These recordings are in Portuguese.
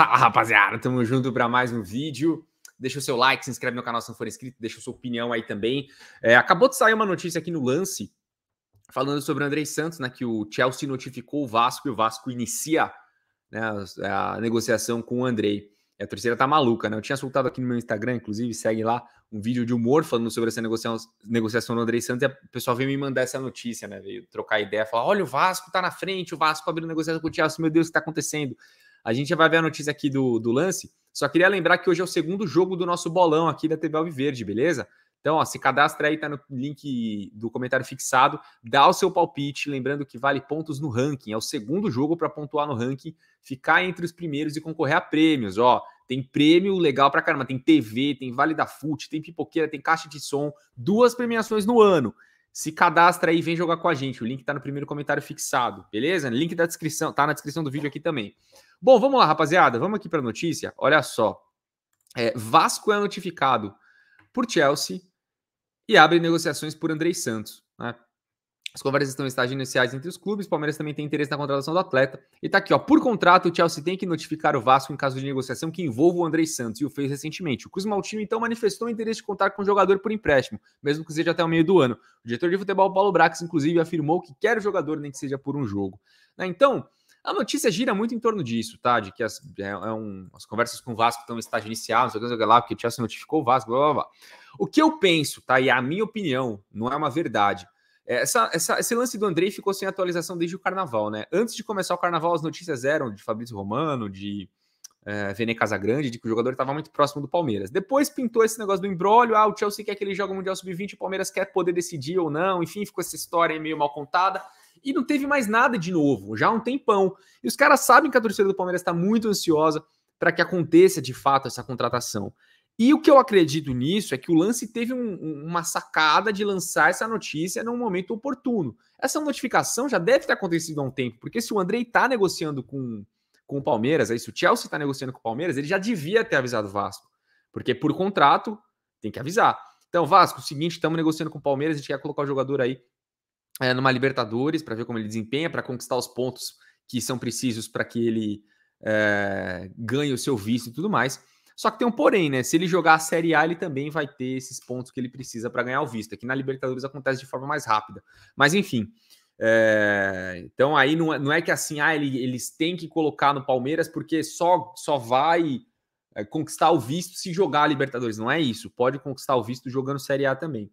Fala rapaziada, tamo junto para mais um vídeo. Deixa o seu like, se inscreve no canal se não for inscrito, deixa sua opinião aí também. É, acabou de sair uma notícia aqui no lance falando sobre o Andrei Santos, né? Que o Chelsea notificou o Vasco e o Vasco inicia né, a, negociação com o Andrei. E a torcida tá maluca, né? Eu tinha soltado aqui no meu Instagram, inclusive, segue lá um vídeo de humor falando sobre essa negociação, negociação do Andrei Santos. E o pessoal veio me mandar essa notícia, né? Veio trocar ideia, falar: olha, o Vasco tá na frente, o Vasco abrindo negociação com o Chelsea, meu Deus, o que tá acontecendo? A gente já vai ver a notícia aqui do, do lance. Só queria lembrar que hoje é o segundo jogo do nosso bolão aqui da TV Alviverde, beleza? Então, ó, se cadastra aí, tá no link do comentário fixado, dá o seu palpite, lembrando que vale pontos no ranking. É o segundo jogo para pontuar no ranking, ficar entre os primeiros e concorrer a prêmios, ó. Tem prêmio legal pra caramba, tem TV, tem Vale da Fute, tem pipoqueira, tem caixa de som, duas premiações no ano se cadastra aí e vem jogar com a gente. O link tá no primeiro comentário fixado, beleza? Link da descrição, tá na descrição do vídeo aqui também. Bom, vamos lá, rapaziada. Vamos aqui para notícia. Olha só. É, Vasco é notificado por Chelsea e abre negociações por Andrei Santos. Né? As conversas estão em estágios iniciais entre os clubes. O Palmeiras também tem interesse na contratação do atleta. E tá aqui, ó. Por contrato, o Chelsea tem que notificar o Vasco em caso de negociação que envolva o Andrei Santos e o fez recentemente. O Cruz Maltino então manifestou o interesse de contar com o jogador por empréstimo, mesmo que seja até o meio do ano. O diretor de futebol, Paulo Brax, inclusive, afirmou que quer o jogador, nem que seja por um jogo. Né? Então, a notícia gira muito em torno disso, tá? De que as, é, é um, as conversas com o Vasco estão em estágio inicial, não sei o que lá, porque o Chelsea notificou o Vasco, blá blá blá. O que eu penso, tá? E é a minha opinião, não é uma verdade. É, essa, essa, esse lance do Andrei ficou sem atualização desde o carnaval, né? Antes de começar o carnaval, as notícias eram de Fabrício Romano, de é, Vene Casagrande, de que o jogador estava muito próximo do Palmeiras. Depois pintou esse negócio do embrólio, ah, o Chelsea quer que ele jogue o Mundial Sub-20, o Palmeiras quer poder decidir ou não, enfim, ficou essa história meio mal contada. E não teve mais nada de novo, já há um tempão. E os caras sabem que a torcida do Palmeiras está muito ansiosa para que aconteça de fato essa contratação. E o que eu acredito nisso é que o lance teve um, uma sacada de lançar essa notícia num momento oportuno. Essa notificação já deve ter acontecido há um tempo, porque se o Andrei está negociando com, com o Palmeiras, aí se o Chelsea está negociando com o Palmeiras, ele já devia ter avisado o Vasco, porque por contrato tem que avisar. Então, Vasco, o seguinte, estamos negociando com o Palmeiras, a gente quer colocar o jogador aí é, numa Libertadores para ver como ele desempenha, para conquistar os pontos que são precisos para que ele é, ganhe o seu visto e tudo mais. Só que tem um porém, né? Se ele jogar a Série A, ele também vai ter esses pontos que ele precisa para ganhar o visto. Aqui na Libertadores acontece de forma mais rápida. Mas enfim. É... então aí não é, não é que assim, ah, ele, eles têm que colocar no Palmeiras porque só, só vai eh, conquistar o visto se jogar a Libertadores. Não é isso. Pode conquistar o visto jogando Série A também.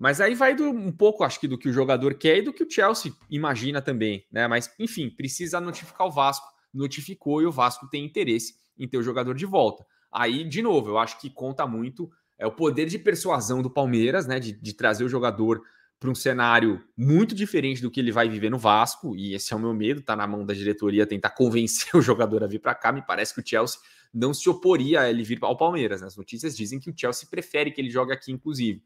Mas aí vai do, um pouco, acho que, do que o jogador quer e do que o Chelsea imagina também, né? Mas, enfim, precisa notificar o Vasco. Notificou e o Vasco tem interesse em ter o jogador de volta. Aí, de novo, eu acho que conta muito é o poder de persuasão do Palmeiras, né? De, de trazer o jogador para um cenário muito diferente do que ele vai viver no Vasco, e esse é o meu medo, tá na mão da diretoria tentar convencer o jogador a vir para cá. Me parece que o Chelsea não se oporia a ele vir ao Palmeiras. Né? As notícias dizem que o Chelsea prefere que ele jogue aqui, inclusive.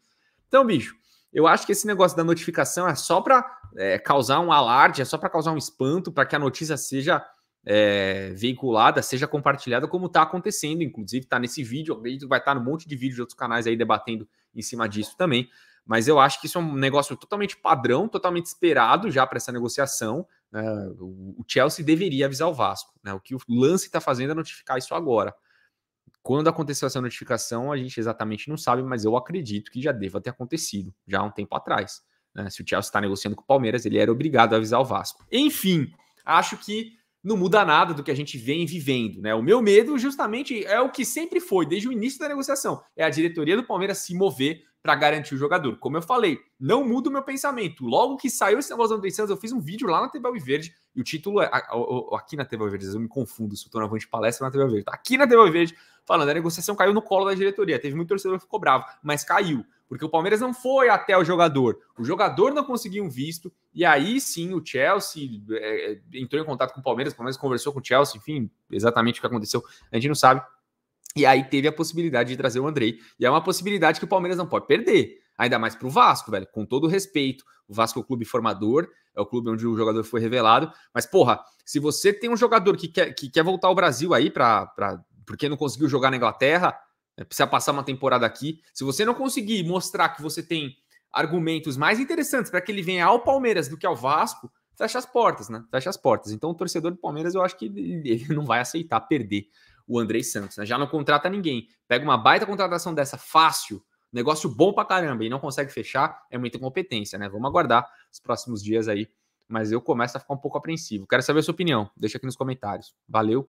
Então, bicho, eu acho que esse negócio da notificação é só para é, causar um alarde, é só para causar um espanto, para que a notícia seja é, eh, veiculada, seja compartilhada, como está acontecendo. Inclusive, está nesse vídeo, vai estar tá num monte de vídeos de outros canais aí debatendo em cima disso também. Mas eu acho que isso é um negócio totalmente padrão, totalmente esperado já para essa negociação. Né? O Chelsea deveria avisar o Vasco. Né? O que o lance está fazendo é notificar isso agora. Quando aconteceu essa notificação, a gente exatamente não sabe, mas eu acredito que já deva ter acontecido, já há um tempo atrás. Né? Se o Chelsea está negociando com o Palmeiras, ele era obrigado a avisar o Vasco. Enfim, acho que não muda nada do que a gente vem vivendo, né? O meu medo, justamente, é o que sempre foi, desde o início da negociação, é a diretoria do Palmeiras se mover para garantir o jogador. Como eu falei, não muda o meu pensamento. Logo que saiu esse negócio do André Santos, eu fiz um vídeo lá na TV Verde e o título é aqui na TV Verde, eu me confundo se eu tô na de palestra na TV Verde, tá aqui na TV Verde falando, a negociação caiu no colo da diretoria, teve muito torcedor que ficou bravo, mas caiu porque o Palmeiras não foi até o jogador, o jogador não conseguiu um visto, e aí sim o Chelsea é, é, entrou em contato com o Palmeiras, o Palmeiras conversou com o Chelsea, enfim, exatamente o que aconteceu, a gente não sabe. E aí teve a possibilidade de trazer o Andrei, e é uma possibilidade que o Palmeiras não pode perder, ainda mais para o Vasco, velho, com todo o respeito. O Vasco é o clube formador, é o clube onde o jogador foi revelado, mas porra, se você tem um jogador que quer, que quer voltar ao Brasil aí, pra, pra, porque não conseguiu jogar na Inglaterra né? Precisa passar uma temporada aqui. Se você não conseguir mostrar que você tem argumentos mais interessantes para que ele venha ao Palmeiras do que ao Vasco, fecha as portas, né? Fecha as portas. Então, o torcedor do Palmeiras, eu acho que ele não vai aceitar perder o Andrei Santos. Né? Já não contrata ninguém. Pega uma baita contratação dessa fácil, negócio bom pra caramba e não consegue fechar, é muita incompetência, né? Vamos aguardar os próximos dias aí. Mas eu começo a ficar um pouco apreensivo. Quero saber a sua opinião. Deixa aqui nos comentários. Valeu.